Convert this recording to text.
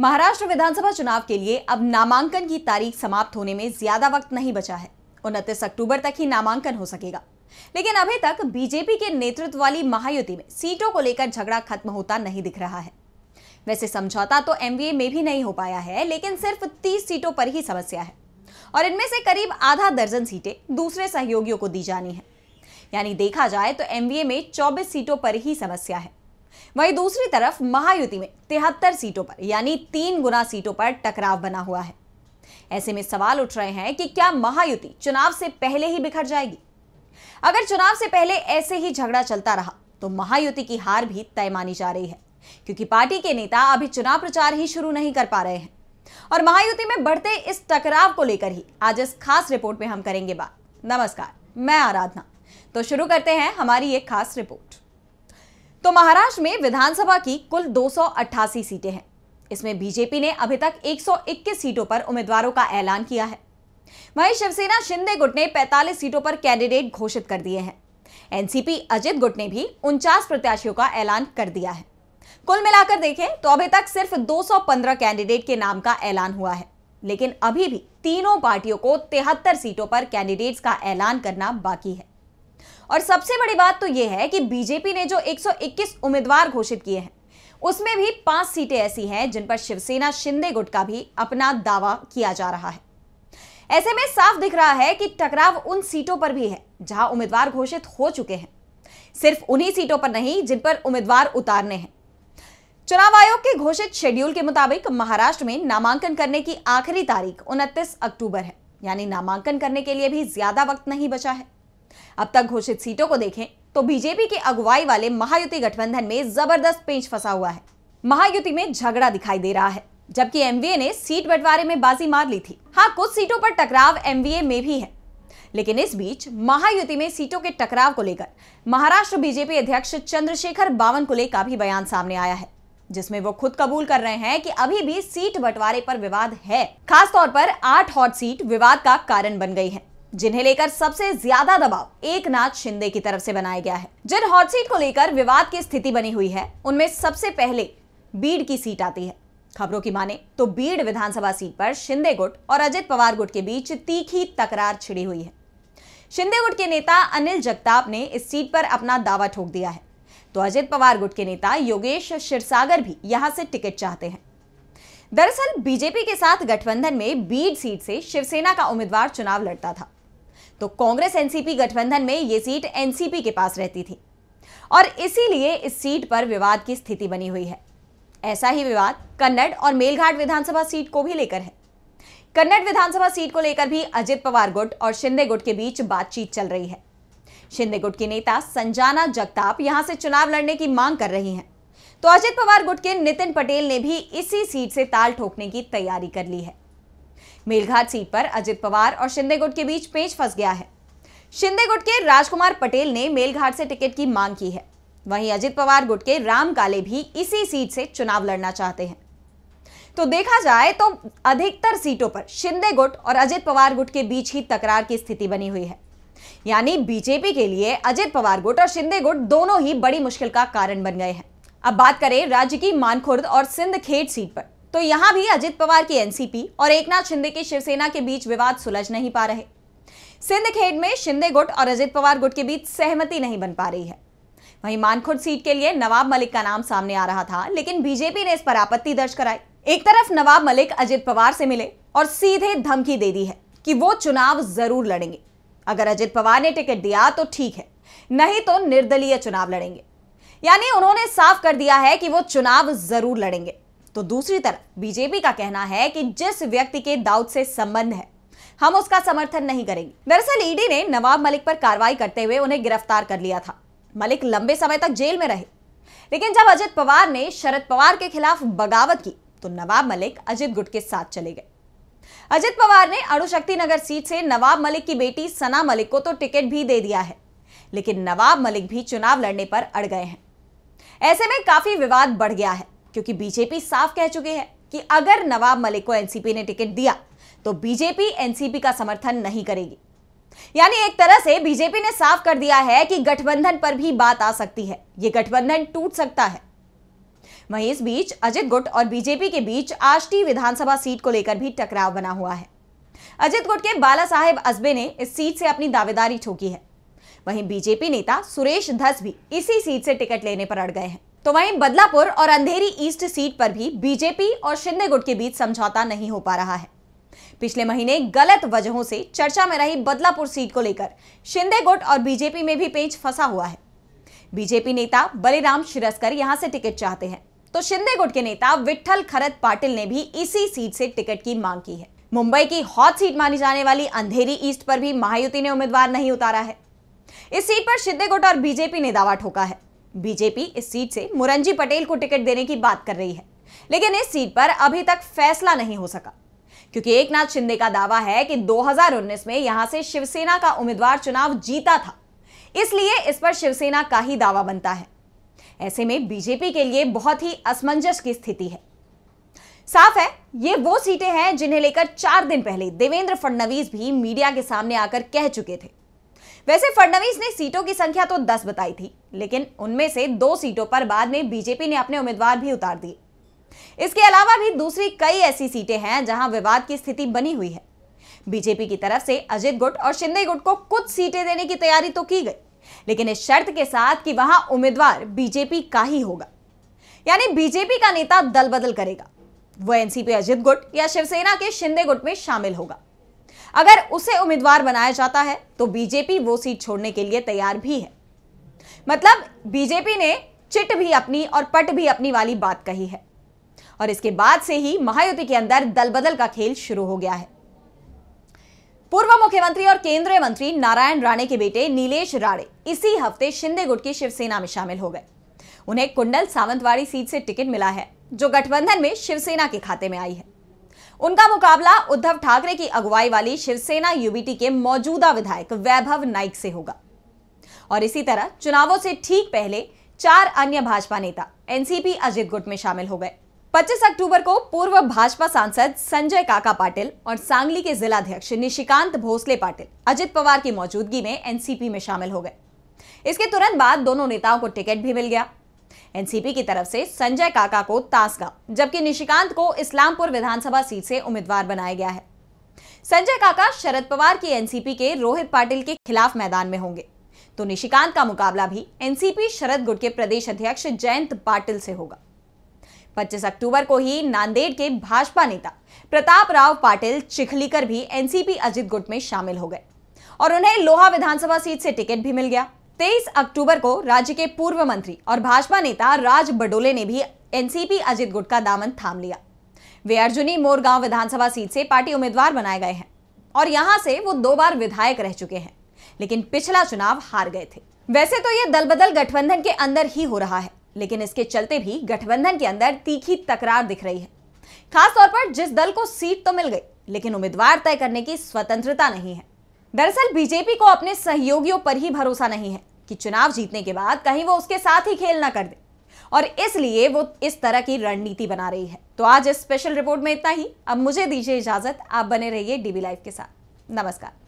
महाराष्ट्र विधानसभा चुनाव के लिए अब नामांकन की तारीख समाप्त होने में ज्यादा वक्त नहीं बचा है उनतीस अक्टूबर तक ही नामांकन हो सकेगा लेकिन अभी तक बीजेपी के नेतृत्व वाली महायुति में सीटों को लेकर झगड़ा खत्म होता नहीं दिख रहा है वैसे समझौता तो एमवीए में भी नहीं हो पाया है लेकिन सिर्फ तीस सीटों पर ही समस्या है और इनमें से करीब आधा दर्जन सीटें दूसरे सहयोगियों को दी जानी है यानी देखा जाए तो एमवीए में 24 सीटों पर ही समस्या है वहीं दूसरी तरफ महायुति में तिहत्तर सीटों पर यानी तीन गुना सीटों पर टकराव बना हुआ है ऐसे में सवाल उठ रहे हैं कि क्या महायुति चुनाव से पहले ही बिखर जाएगी अगर चुनाव से पहले ऐसे ही झगड़ा चलता रहा तो महायुति की हार भी तय मानी जा रही है क्योंकि पार्टी के नेता अभी चुनाव प्रचार ही शुरू नहीं कर पा रहे हैं और महायुति में बढ़ते इस टकराव को लेकर ही आज इस खास रिपोर्ट में हम करेंगे बात नमस्कार मैं आराधना तो शुरू करते हैं हमारी ये खास रिपोर्ट तो महाराष्ट्र में विधानसभा की कुल दो सीटें हैं इसमें बीजेपी ने अभी तक 121 सीटों पर उम्मीदवारों का ऐलान किया है वहीं शिवसेना शिंदे गुट ने 45 सीटों पर कैंडिडेट घोषित कर दिए हैं एनसीपी अजित गुट ने भी उनचास प्रत्याशियों का ऐलान कर दिया है कुल मिलाकर देखें तो अभी तक सिर्फ 215 कैंडिडेट के नाम का ऐलान हुआ है लेकिन अभी भी तीनों पार्टियों को तिहत्तर सीटों पर कैंडिडेट्स का ऐलान करना बाकी है और सबसे बड़ी बात तो यह है कि बीजेपी ने जो 121 उम्मीदवार घोषित किए हैं उसमें भी पांच सीटें ऐसी हैं जिन पर शिवसेना शिंदे गुट का भी अपना दावा किया जा रहा है ऐसे में साफ दिख रहा है कि टकराव उन सीटों पर भी है जहां उम्मीदवार घोषित हो चुके हैं सिर्फ उन्हीं सीटों पर नहीं जिन पर उम्मीदवार उतारने हैं चुनाव आयोग के घोषित शेड्यूल के मुताबिक महाराष्ट्र में नामांकन करने की आखिरी तारीख 29 अक्टूबर है यानी नामांकन करने के लिए भी ज्यादा वक्त नहीं बचा है अब तक घोषित सीटों को देखें तो बीजेपी की अगुवाई वाले महायुति गठबंधन में जबरदस्त पेंच फंसा हुआ है महायुति में झगड़ा दिखाई दे रहा है जबकि एमवीए ने सीट बंटवारे में बाजी मार ली थी हाँ कुछ सीटों पर टकराव एमवीए में भी है लेकिन इस बीच महायुति में सीटों के टकराव को लेकर महाराष्ट्र बीजेपी अध्यक्ष चंद्रशेखर बावनकुले का भी बयान सामने आया है जिसमें वो खुद कबूल कर रहे हैं कि अभी भी सीट बंटवारे पर विवाद है खासतौर पर आठ हॉट सीट विवाद का कारण बन गई है जिन्हें लेकर सबसे ज्यादा दबाव एक नाथ शिंदे की तरफ से बनाया गया है जिन हॉट सीट को लेकर विवाद की स्थिति बनी हुई है उनमें सबसे पहले बीड की सीट आती है खबरों की माने तो बीड विधानसभा सीट पर शिंदे गुट और अजित पवार गुट के बीच तीखी तकरार छिड़ी हुई है शिंदे गुट के नेता अनिल जगताप ने इस सीट पर अपना दावा ठोक दिया है तो अजित पवार गुट के नेता योगेश क्षीरसागर भी यहां से टिकट चाहते हैं दरअसल बीजेपी के साथ गठबंधन में बीड सीट से शिवसेना का उम्मीदवार चुनाव लड़ता था तो कांग्रेस एनसीपी गठबंधन में ये सीट एनसीपी के पास रहती थी और इसीलिए इस सीट पर विवाद की स्थिति बनी हुई है ऐसा ही विवाद कन्नड़ और मेलघाट विधानसभा सीट को भी लेकर है कन्नड़ विधानसभा सीट को लेकर भी अजित पवार गुट और शिंदे गुट के बीच बातचीत चल रही है शिंदे गुट की नेता संजाना जगताप यहां से चुनाव लड़ने की मांग कर रही हैं तो अजित पवार गुट के नितिन पटेल ने भी इसी सीट से ताल ठोकने की तैयारी कर ली है मेलघाट सीट पर अजित पवार और शिंदे गुट के बीच पेच फंस गया है शिंदे गुट के राजकुमार पटेल ने मेलघाट से टिकट की मांग की है वहीं अजित पवार गुट के राम काले भी इसी सीट से चुनाव लड़ना चाहते हैं तो देखा जाए तो अधिकतर सीटों पर शिंदे गुट और अजित पवार गुट के बीच ही तकरार की स्थिति बनी हुई है यानी बीजेपी के लिए अजित पवार गुट और शिंदे गुट दोनों ही बड़ी मुश्किल का कारण बन गए हैं अब बात करें राज्य की मानखुर्द और सिंधखेड़ सीट पर तो यहां भी अजित पवार की एनसीपी और एकनाथ शिंदे की शिवसेना के बीच विवाद सुलझ नहीं पा रहे सिंधखेड़ में शिंदे गुट और अजित पवार गुट के बीच सहमति नहीं बन पा रही है वहीं मानखुर्द सीट के लिए नवाब मलिक का नाम सामने आ रहा था लेकिन बीजेपी ने इस पर आपत्ति दर्ज कराई एक तरफ नवाब मलिक अजित पवार से मिले और सीधे धमकी दे दी है कि वो चुनाव जरूर लड़ेंगे अगर अजित पवार ने टिकट दिया तो ठीक है नहीं तो निर्दलीय चुनाव लड़ेंगे यानी उन्होंने साफ कर दिया है कि वो चुनाव जरूर लड़ेंगे तो दूसरी तरफ बीजेपी का कहना है कि जिस व्यक्ति के दाऊद से संबंध है हम उसका समर्थन नहीं करेंगे दरअसल ईडी ने नवाब मलिक पर कार्रवाई करते हुए उन्हें गिरफ्तार कर लिया था मलिक लंबे समय तक जेल में रहे लेकिन जब अजित पवार ने शरद पवार के खिलाफ बगावत की तो नवाब मलिक अजित गुट के साथ चले गए अजित पवार ने अणुशक्ति नगर सीट से नवाब मलिक की बेटी सना मलिक को तो टिकट भी दे दिया है लेकिन नवाब मलिक भी चुनाव लड़ने पर अड़ गए हैं ऐसे में काफी विवाद बढ़ गया है क्योंकि बीजेपी साफ कह चुकी है कि अगर नवाब मलिक को एनसीपी ने टिकट दिया तो बीजेपी एनसीपी का समर्थन नहीं करेगी यानी एक तरह से बीजेपी ने साफ कर दिया है कि गठबंधन पर भी बात आ सकती है यह गठबंधन टूट सकता है वहीं इस बीच अजित गुट और बीजेपी के बीच आष्टी विधानसभा सीट को लेकर भी टकराव बना हुआ है अजित गुट के बाला साहेब अजबे ने इस सीट से अपनी दावेदारी ठोकी है वहीं बीजेपी नेता सुरेश धस भी इसी सीट से टिकट लेने पर अड़ गए हैं तो वहीं बदलापुर और अंधेरी ईस्ट सीट पर भी बीजेपी और शिंदे गुट के बीच समझौता नहीं हो पा रहा है पिछले महीने गलत वजहों से चर्चा में रही बदलापुर सीट को लेकर शिंदे गुट और बीजेपी में भी पेच फंसा हुआ है बीजेपी नेता बलिराम शिरस्कर यहां से टिकट चाहते हैं तो शिंदे गुट के नेता विठल खरत पाटिल ने भी इसी सीट से टिकट की मांग की है मुंबई की हॉट सीट मानी जाने वाली अंधेरी ईस्ट पर भी महायुति ने उम्मीदवार नहीं उतारा है इस सीट पर शिंदे गुट और बीजेपी ने दावा ठोका है बीजेपी इस सीट से मुरंजी पटेल को टिकट देने की बात कर रही है लेकिन इस सीट पर अभी तक फैसला नहीं हो सका क्योंकि एक नाथ शिंदे का दावा है कि 2019 में यहां से शिवसेना का उम्मीदवार चुनाव जीता था इसलिए इस पर शिवसेना का ही दावा बनता है ऐसे में बीजेपी के लिए बहुत ही असमंजस की स्थिति है साफ है ये वो सीटें हैं जिन्हें लेकर चार दिन पहले देवेंद्र फडणवीस भी मीडिया के सामने आकर कह चुके थे वैसे फडणवीस ने सीटों की संख्या तो दस बताई थी लेकिन उनमें से दो सीटों पर बाद में बीजेपी ने अपने उम्मीदवार भी उतार दिए इसके अलावा भी दूसरी कई ऐसी सीटें हैं जहां विवाद की स्थिति बनी हुई है बीजेपी की तरफ से अजित गुट और शिंदे गुट को कुछ सीटें देने की तैयारी तो की गई लेकिन इस शर्त के साथ कि वहां उम्मीदवार बीजेपी का ही होगा यानी बीजेपी का नेता दल बदल करेगा वह एनसीपी अजित गुट या शिवसेना के शिंदे गुट में शामिल होगा अगर उसे उम्मीदवार बनाया जाता है तो बीजेपी वो सीट छोड़ने के लिए तैयार भी है मतलब बीजेपी ने चिट भी अपनी और पट भी अपनी वाली बात कही है और इसके बाद से ही महायुति के अंदर दलबदल का खेल शुरू हो गया है पूर्व मुख्यमंत्री और केंद्रीय मंत्री नारायण राणे के बेटे नीलेश राणे इसी हफ्ते शिंदे गुट की शिवसेना में शामिल हो गए उन्हें कुंडल सावंतवाड़ी सीट से टिकट मिला है जो गठबंधन में शिवसेना के खाते में आई है उनका मुकाबला उद्धव ठाकरे की अगुवाई वाली शिवसेना यूबीटी के मौजूदा विधायक वैभव नाइक से होगा और इसी तरह चुनावों से ठीक पहले चार अन्य भाजपा नेता एनसीपी अजित गुट में शामिल हो गए 25 अक्टूबर को पूर्व भाजपा सांसद संजय काका पाटिल और सांगली के जिलाध्यक्ष निशिकांत भोसले पाटिल अजित पवार की मौजूदगी में एनसीपी में शामिल हो गए इसके तुरंत बाद दोनों नेताओं को टिकट भी मिल गया एनसीपी की तरफ से संजय काका को तासगांव जबकि निशिकांत को इस्लामपुर विधानसभा सीट से उम्मीदवार बनाया गया है संजय काका शरद पवार की एनसीपी के रोहित पाटिल के खिलाफ मैदान में होंगे तो निशिकांत का मुकाबला भी एनसीपी शरद गुट के प्रदेश अध्यक्ष जयंत पाटिल से होगा 25 अक्टूबर को ही नांदेड़ के भाजपा नेता प्रताप राव पाटिल चिखलीकर भी एनसीपी अजित गुट में शामिल हो गए और उन्हें लोहा विधानसभा सीट से टिकट भी मिल गया तेईस अक्टूबर को राज्य के पूर्व मंत्री और भाजपा नेता राज बडोले ने भी एनसीपी अजित गुट का दामन थाम लिया वे अर्जुनी मोरगांव विधानसभा सीट से पार्टी उम्मीदवार बनाए गए हैं और यहां से वो दो बार विधायक रह चुके हैं लेकिन पिछला चुनाव हार गए थे वैसे तो ये दल बदल गठबंधन के अंदर ही हो रहा है लेकिन इसके चलते भी गठबंधन के अंदर तीखी तकरार दिख रही है खासतौर पर जिस दल को सीट तो मिल गई लेकिन उम्मीदवार तय करने की स्वतंत्रता नहीं है दरअसल बीजेपी को अपने सहयोगियों पर ही भरोसा नहीं है कि चुनाव जीतने के बाद कहीं वो उसके साथ ही खेल ना कर दे और इसलिए वो इस तरह की रणनीति बना रही है तो आज इस स्पेशल रिपोर्ट में इतना ही अब मुझे दीजिए इजाजत आप बने रहिए डीबी लाइव के साथ नमस्कार